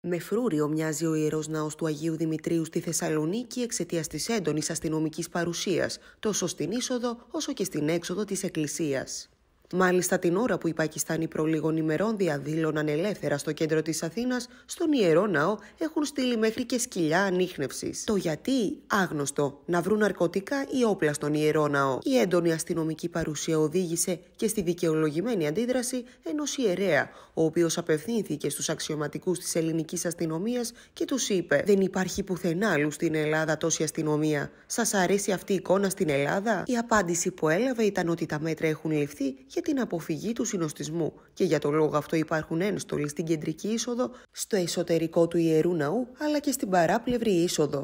Με φρούριο μοιάζει ο ιερός ναός του Αγίου Δημητρίου στη Θεσσαλονίκη εξαιτίας της έντονης αστυνομικής παρουσίας, τόσο στην είσοδο όσο και στην έξοδο της εκκλησίας. Μάλιστα την ώρα που οι Πακιστάνοι προ λίγων ημερών διαδήλωναν ελεύθερα στο κέντρο της Αθήνας, στον Ιερό Ναό έχουν στείλει μέχρι και σκυλιά ανείχνευσης. Το γιατί άγνωστο, να βρουν ναρκωτικά ή όπλα στον Ιερό Ναό. Η έντονη αστυνομική παρουσία οδήγησε και στη δικαιολογημένη αντίδραση ενός ιερέα, ο οποίος απευθύνθηκε στους αξιωματικούς της ελληνικής αστυνομίας και τους είπε «Δεν υπάρχει πουθενά άλλου στην Ελλάδα τόση αστυνομία. Σας αρέσει αυτή η εικόνα στην Ελλάδα» Η απάντηση που έλαβε ήταν ότι τα μέτρα έχουν ληφθεί ...και την αποφυγή του συνοστισμού και για το λόγο αυτό υπάρχουν ένστολοι στην κεντρική είσοδο, στο εσωτερικό του Ιερού Ναού αλλά και στην παράπλευρη είσοδο.